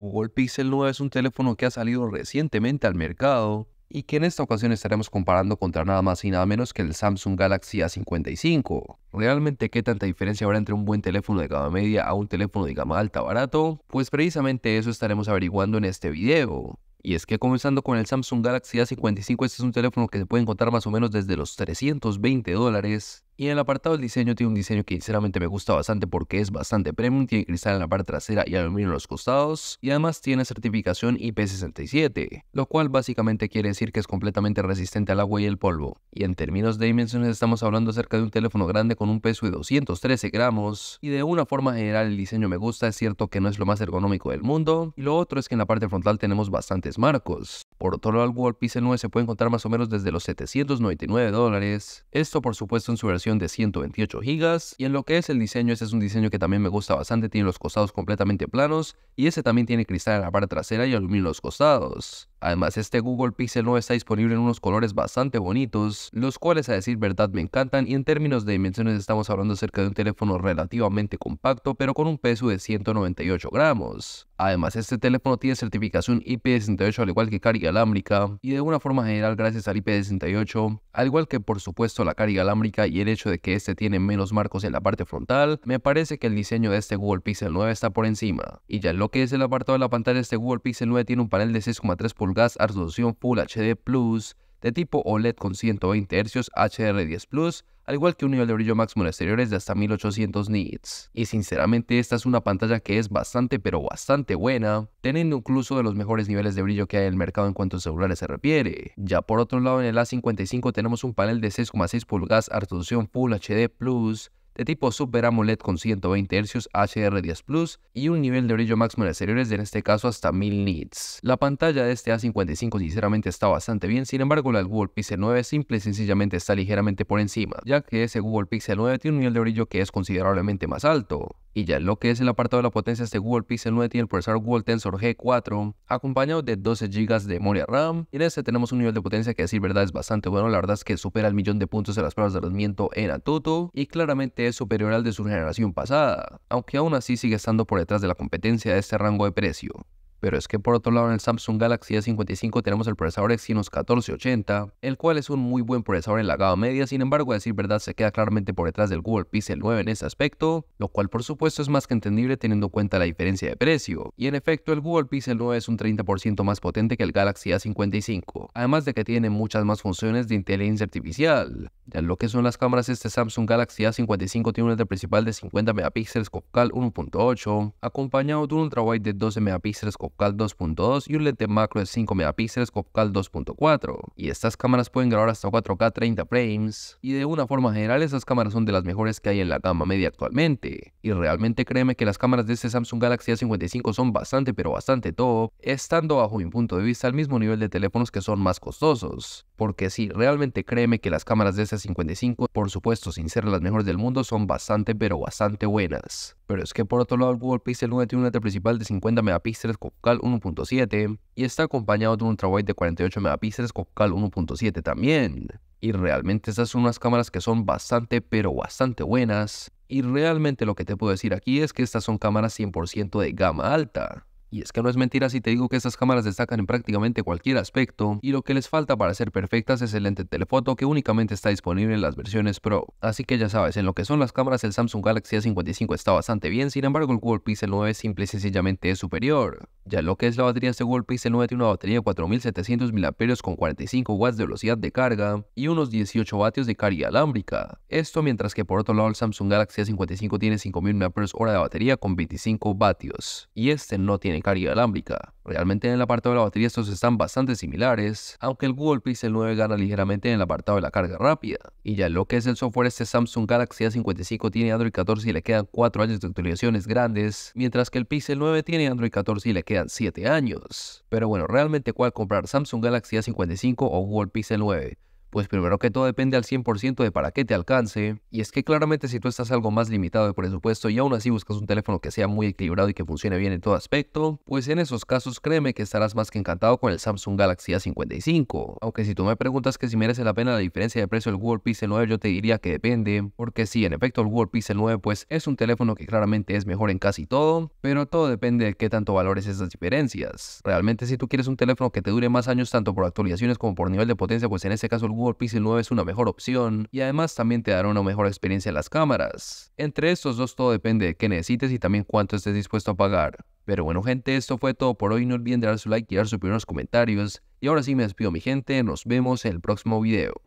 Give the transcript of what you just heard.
Google Pixel 9 es un teléfono que ha salido recientemente al mercado y que en esta ocasión estaremos comparando contra nada más y nada menos que el Samsung Galaxy A55. ¿Realmente qué tanta diferencia habrá entre un buen teléfono de gama media a un teléfono de gama alta barato? Pues precisamente eso estaremos averiguando en este video. Y es que comenzando con el Samsung Galaxy A55, este es un teléfono que se puede encontrar más o menos desde los 320 dólares y en el apartado del diseño tiene un diseño que sinceramente me gusta bastante porque es bastante premium, tiene cristal en la parte trasera y aluminio en los costados y además tiene certificación IP67, lo cual básicamente quiere decir que es completamente resistente al agua y el polvo. Y en términos de dimensiones estamos hablando acerca de un teléfono grande con un peso de 213 gramos y de una forma general el diseño me gusta, es cierto que no es lo más ergonómico del mundo y lo otro es que en la parte frontal tenemos bastantes marcos. Por otro lado, el Pixel 9 se puede encontrar más o menos desde los 799 dólares. Esto, por supuesto, en su versión de 128 GB. Y en lo que es el diseño, este es un diseño que también me gusta bastante. Tiene los costados completamente planos y ese también tiene cristal en la parte trasera y aluminio los costados. Además, este Google Pixel 9 está disponible en unos colores bastante bonitos, los cuales a decir verdad me encantan y en términos de dimensiones estamos hablando acerca de un teléfono relativamente compacto, pero con un peso de 198 gramos. Además, este teléfono tiene certificación IP68 al igual que carga alámbrica y de una forma general gracias al IP68, al igual que por supuesto la carga alámbrica y el hecho de que este tiene menos marcos en la parte frontal, me parece que el diseño de este Google Pixel 9 está por encima. Y ya en lo que es el apartado de la pantalla, este Google Pixel 9 tiene un panel de 6,3 pulgadas a Full HD Plus de tipo OLED con 120 Hz HDR10 Plus, al igual que un nivel de brillo máximo en exteriores de hasta 1800 nits. Y sinceramente esta es una pantalla que es bastante pero bastante buena, teniendo incluso de los mejores niveles de brillo que hay en el mercado en cuanto a celulares se refiere. Ya por otro lado en el A55 tenemos un panel de 6,6 pulgadas a resolución Full HD Plus, de este tipo Super AMOLED con 120 Hz HDR10 Plus y un nivel de brillo máximo en exteriores de en este caso hasta 1000 nits. La pantalla de este A55 sinceramente está bastante bien, sin embargo la del Google Pixel 9 simple y sencillamente está ligeramente por encima, ya que ese Google Pixel 9 tiene un nivel de brillo que es considerablemente más alto. Y ya lo que es el apartado de la potencia de este Google Pixel 9 tiene el procesador Google Tensor G4 acompañado de 12 GB de memoria RAM. Y en este tenemos un nivel de potencia que decir verdad es bastante bueno. La verdad es que supera el millón de puntos de las pruebas de rendimiento en Antutu y claramente es superior al de su generación pasada. Aunque aún así sigue estando por detrás de la competencia de este rango de precio. Pero es que por otro lado en el Samsung Galaxy a 55 tenemos el procesador Exynos 1480, el cual es un muy buen procesador en la gama media, sin embargo a decir verdad se queda claramente por detrás del Google Pixel 9 en ese aspecto, lo cual por supuesto es más que entendible teniendo en cuenta la diferencia de precio, y en efecto el Google Pixel 9 es un 30% más potente que el Galaxy A55, además de que tiene muchas más funciones de inteligencia artificial. Ya en lo que son las cámaras, este Samsung Galaxy A55 tiene un lente principal de 50 megapíxeles con 1.8, acompañado de un ultrawide de 12 megapíxeles copcal 2.2 y un lente macro de 5 megapíxeles copcal 2.4. Y estas cámaras pueden grabar hasta 4K 30 frames. Y de una forma general, esas cámaras son de las mejores que hay en la gama media actualmente y realmente créeme que las cámaras de este Samsung Galaxy A55 son bastante pero bastante top, estando bajo mi punto de vista al mismo nivel de teléfonos que son más costosos. Porque sí, realmente créeme que las cámaras de este A55, por supuesto sin ser las mejores del mundo, son bastante pero bastante buenas. Pero es que por otro lado el Google Pixel 9 tiene una lente principal de 50 megapíxeles con 1.7 y está acompañado de un ultrawide de 48 megapíxeles con 1.7 también. Y realmente esas son unas cámaras que son bastante pero bastante buenas y realmente lo que te puedo decir aquí es que estas son cámaras 100% de gama alta. Y es que no es mentira si te digo que estas cámaras destacan en prácticamente cualquier aspecto, y lo que les falta para ser perfectas es el lente telefoto que únicamente está disponible en las versiones Pro. Así que ya sabes, en lo que son las cámaras el Samsung Galaxy A55 está bastante bien, sin embargo el Google Pixel 9 simple y sencillamente es superior. Ya lo que es la batería, este Google Pixel 9 tiene una batería de 4700 mAh con 45 watts de velocidad de carga y unos 18 vatios de carga alámbrica. Esto mientras que por otro lado el Samsung Galaxy A55 tiene 5000 mAh de batería con 25 vatios, y este no tiene carga alámbrica, Realmente en el apartado de la batería estos están bastante similares, aunque el Google Pixel 9 gana ligeramente en el apartado de la carga rápida. Y ya lo que es el software este Samsung Galaxy A55 tiene Android 14 y le quedan 4 años de actualizaciones grandes, mientras que el Pixel 9 tiene Android 14 y le quedan 7 años. Pero bueno, realmente cuál comprar Samsung Galaxy A55 o Google Pixel 9. Pues primero que todo depende al 100% de para qué te alcance, y es que claramente si tú estás algo más limitado de presupuesto y aún así buscas un teléfono que sea muy equilibrado y que funcione bien en todo aspecto, pues en esos casos créeme que estarás más que encantado con el Samsung Galaxy A55. Aunque si tú me preguntas que si merece la pena la diferencia de precio del Google Pixel 9, yo te diría que depende, porque sí, en efecto el Google Pixel 9 pues es un teléfono que claramente es mejor en casi todo, pero todo depende de qué tanto valores esas diferencias. Realmente si tú quieres un teléfono que te dure más años tanto por actualizaciones como por nivel de potencia, pues en ese caso el Google Pixel 9 es una mejor opción y además también te dará una mejor experiencia en las cámaras. Entre estos dos todo depende de qué necesites y también cuánto estés dispuesto a pagar. Pero bueno gente, esto fue todo por hoy, no olviden dar su like y dar sus primeros comentarios. Y ahora sí me despido mi gente, nos vemos en el próximo video.